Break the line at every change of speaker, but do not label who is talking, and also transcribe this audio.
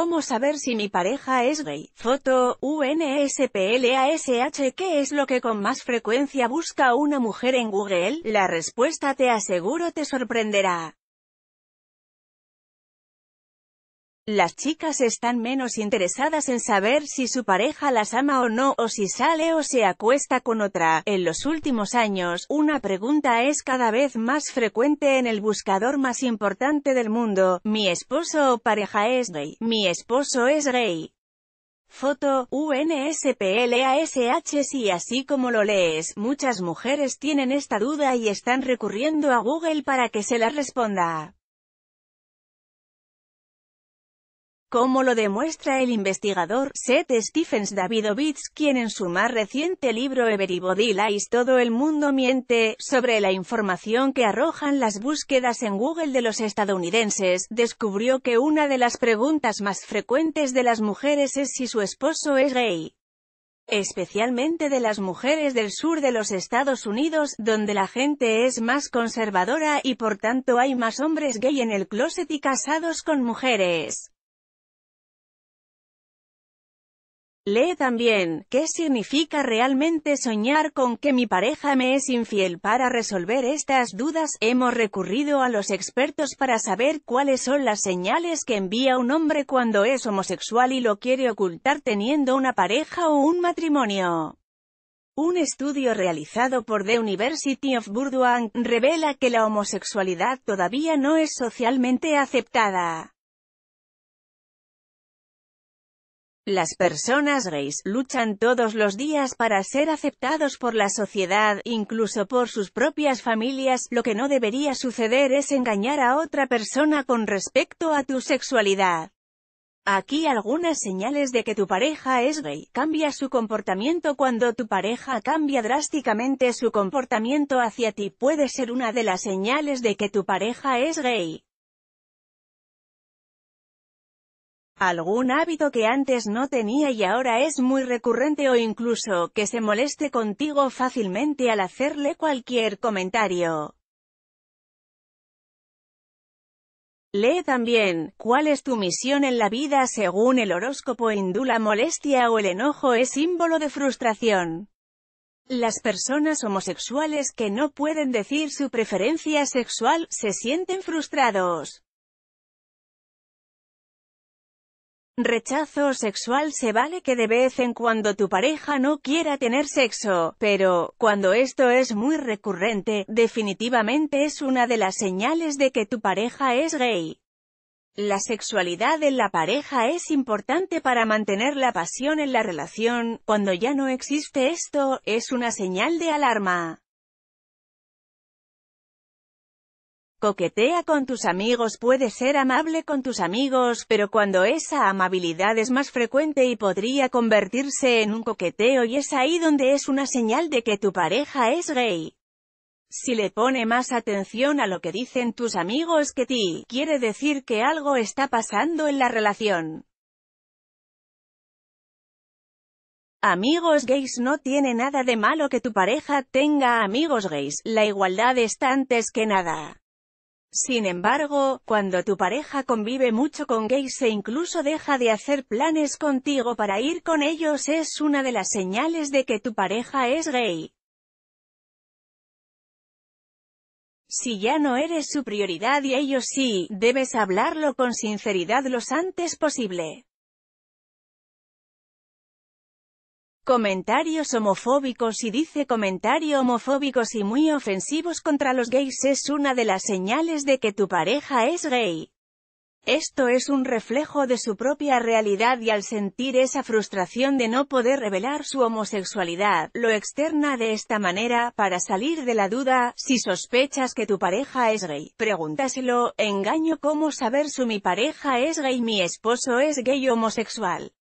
¿Cómo saber si mi pareja es gay? Foto, UNSPLASH ¿Qué es lo que con más frecuencia busca una mujer en Google? La respuesta te aseguro te sorprenderá. Las chicas están menos interesadas en saber si su pareja las ama o no, o si sale o se acuesta con otra. En los últimos años, una pregunta es cada vez más frecuente en el buscador más importante del mundo. ¿Mi esposo o pareja es gay? ¿Mi esposo es gay? Foto, UNSPLASH y así como lo lees, muchas mujeres tienen esta duda y están recurriendo a Google para que se la responda. como lo demuestra el investigador Seth Stephens Davidovich, quien en su más reciente libro Everybody Lies Todo el Mundo Miente, sobre la información que arrojan las búsquedas en Google de los estadounidenses, descubrió que una de las preguntas más frecuentes de las mujeres es si su esposo es gay especialmente de las mujeres del sur de los Estados Unidos, donde la gente es más conservadora y por tanto hay más hombres gay en el closet y casados con mujeres. Lee también, ¿qué significa realmente soñar con que mi pareja me es infiel? Para resolver estas dudas, hemos recurrido a los expertos para saber cuáles son las señales que envía un hombre cuando es homosexual y lo quiere ocultar teniendo una pareja o un matrimonio. Un estudio realizado por The University of Burdwang revela que la homosexualidad todavía no es socialmente aceptada. Las personas gays luchan todos los días para ser aceptados por la sociedad, incluso por sus propias familias, lo que no debería suceder es engañar a otra persona con respecto a tu sexualidad. Aquí algunas señales de que tu pareja es gay. Cambia su comportamiento cuando tu pareja cambia drásticamente su comportamiento hacia ti puede ser una de las señales de que tu pareja es gay. algún hábito que antes no tenía y ahora es muy recurrente o incluso que se moleste contigo fácilmente al hacerle cualquier comentario. Lee también, ¿cuál es tu misión en la vida según el horóscopo Indula La molestia o el enojo es símbolo de frustración. Las personas homosexuales que no pueden decir su preferencia sexual, se sienten frustrados. Rechazo sexual se vale que de vez en cuando tu pareja no quiera tener sexo, pero, cuando esto es muy recurrente, definitivamente es una de las señales de que tu pareja es gay. La sexualidad en la pareja es importante para mantener la pasión en la relación, cuando ya no existe esto, es una señal de alarma. Coquetea con tus amigos puede ser amable con tus amigos, pero cuando esa amabilidad es más frecuente y podría convertirse en un coqueteo y es ahí donde es una señal de que tu pareja es gay. Si le pone más atención a lo que dicen tus amigos que ti, quiere decir que algo está pasando en la relación. Amigos gays no tiene nada de malo que tu pareja tenga amigos gays, la igualdad está antes que nada. Sin embargo, cuando tu pareja convive mucho con gays e incluso deja de hacer planes contigo para ir con ellos es una de las señales de que tu pareja es gay. Si ya no eres su prioridad y ellos sí, debes hablarlo con sinceridad lo antes posible. comentarios homofóbicos y dice comentario homofóbicos y muy ofensivos contra los gays es una de las señales de que tu pareja es gay. Esto es un reflejo de su propia realidad y al sentir esa frustración de no poder revelar su homosexualidad, lo externa de esta manera, para salir de la duda, si sospechas que tu pareja es gay, pregúntaselo, engaño cómo saber si mi pareja es gay mi esposo es gay homosexual.